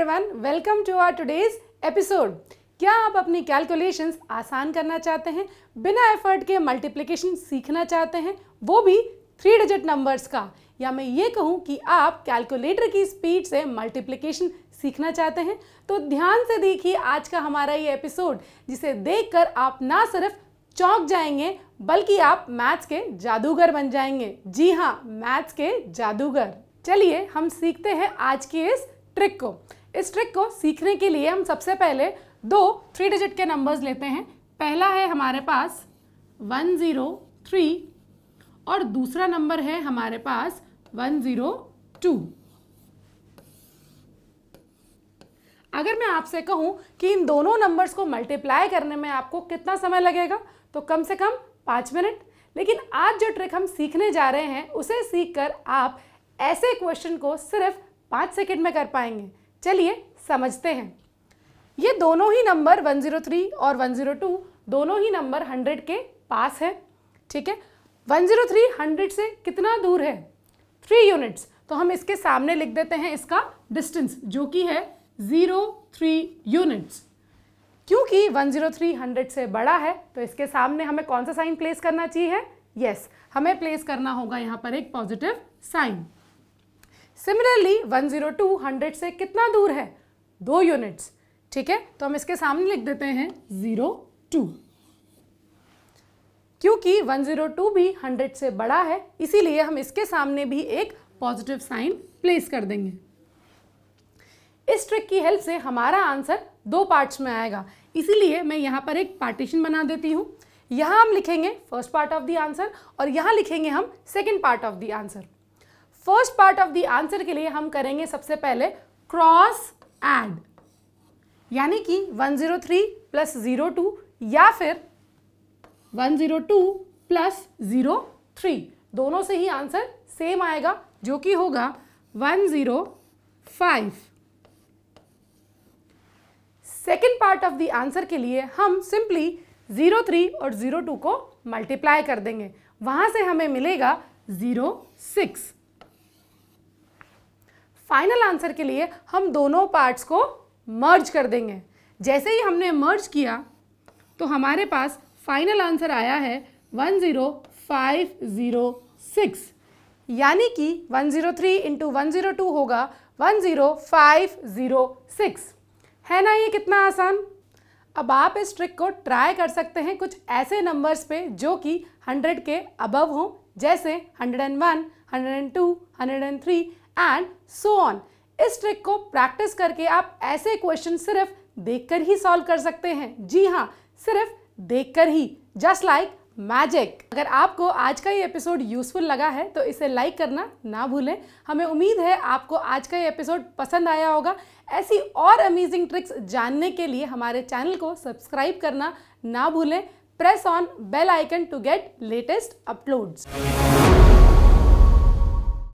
everyone welcome to our today's episode क्या आप अपनी कैलकुलेशंस आसान करना चाहते हैं बिना एफर्ट के मल्टीप्लिकेशन सीखना चाहते हैं वो भी थ्री डिजिट नंबर्स का या मैं ये कहूँ कि आप कैलकुलेटर की स्पीड से मल्टीप्लिकेशन सीखना चाहते हैं तो ध्यान से देखिए आज का हमारा ये एपिसोड जिसे देख आप ना सिर्फ चौंक जाएंगे बल्कि आप मैथ्स के जादूगर बन जाएंगे जी हाँ मैथ्स के जादूगर चलिए हम सीखते हैं आज के इस ट्रिक को इस ट्रिक को सीखने के लिए हम सबसे पहले दो थ्री डिजिट के नंबर्स लेते हैं पहला है हमारे पास वन ज़ीरो थ्री और दूसरा नंबर है हमारे पास वन ज़ीरो टू अगर मैं आपसे कहूं कि इन दोनों नंबर्स को मल्टीप्लाई करने में आपको कितना समय लगेगा तो कम से कम पाँच मिनट लेकिन आज जो ट्रिक हम सीखने जा रहे हैं उसे सीखकर आप ऐसे क्वेश्चन को सिर्फ पाँच सेकेंड में कर पाएंगे चलिए समझते हैं ये दोनों ही नंबर 103 और 102 दोनों ही नंबर 100 के पास है ठीक है 103 100 से कितना दूर है थ्री यूनिट्स तो हम इसके सामने लिख देते हैं इसका डिस्टेंस जो कि है ज़ीरो थ्री यूनिट्स क्योंकि 103 100 से बड़ा है तो इसके सामने हमें कौन सा साइन प्लेस करना चाहिए यस yes, हमें प्लेस करना होगा यहाँ पर एक पॉजिटिव साइन सिमिलरली 102 100 से कितना दूर है दो यूनिट्स ठीक है तो हम इसके सामने लिख देते हैं ज़ीरो टू क्योंकि 102 भी 100 से बड़ा है इसीलिए हम इसके सामने भी एक पॉजिटिव साइन प्लेस कर देंगे इस ट्रिक की हेल्प से हमारा आंसर दो पार्ट्स में आएगा इसीलिए मैं यहाँ पर एक पार्टीशन बना देती हूँ यहाँ हम लिखेंगे first part of the answer और यहाँ लिखेंगे हम second part of the answer first part of the answer के लिए हम करेंगे सबसे पहले क्रॉस एड यानी कि 103 zero three plus zero two या फिर 102 zero two plus zero three दोनों से ही आंसर सेम आएगा जो कि होगा 105 second part of the answer के लिए हम सिंपली 03 और 02 को मल्टीप्लाई कर देंगे वहां से हमें मिलेगा 06 फाइनल आंसर के लिए हम दोनों पार्ट्स को मर्ज कर देंगे जैसे ही हमने मर्ज किया तो हमारे पास फाइनल आंसर आया है one zero five zero six यानी कि one zero three into one zero two होगा one zero five zero six है ना ये कितना आसान अब आप इस ट्रिक को ट्राई कर सकते हैं कुछ ऐसे नंबर्स पे जो कि 100 के अबव हों जैसे 101, 102, 103, एंड सो ऑन इस ट्रिक को प्रैक्टिस करके आप ऐसे क्वेश्चन सिर्फ देखकर ही सॉल्व कर सकते हैं जी हाँ सिर्फ देखकर ही जस्ट लाइक मैजिक अगर आपको आज का ये एपिसोड यूजफुल लगा है तो इसे लाइक करना ना भूलें हमें उम्मीद है आपको आज का ये एपिसोड पसंद आया होगा ऐसी और अमेजिंग ट्रिक्स जानने के लिए हमारे चैनल को सब्सक्राइब करना ना भूलें press on bell icon to get latest uploads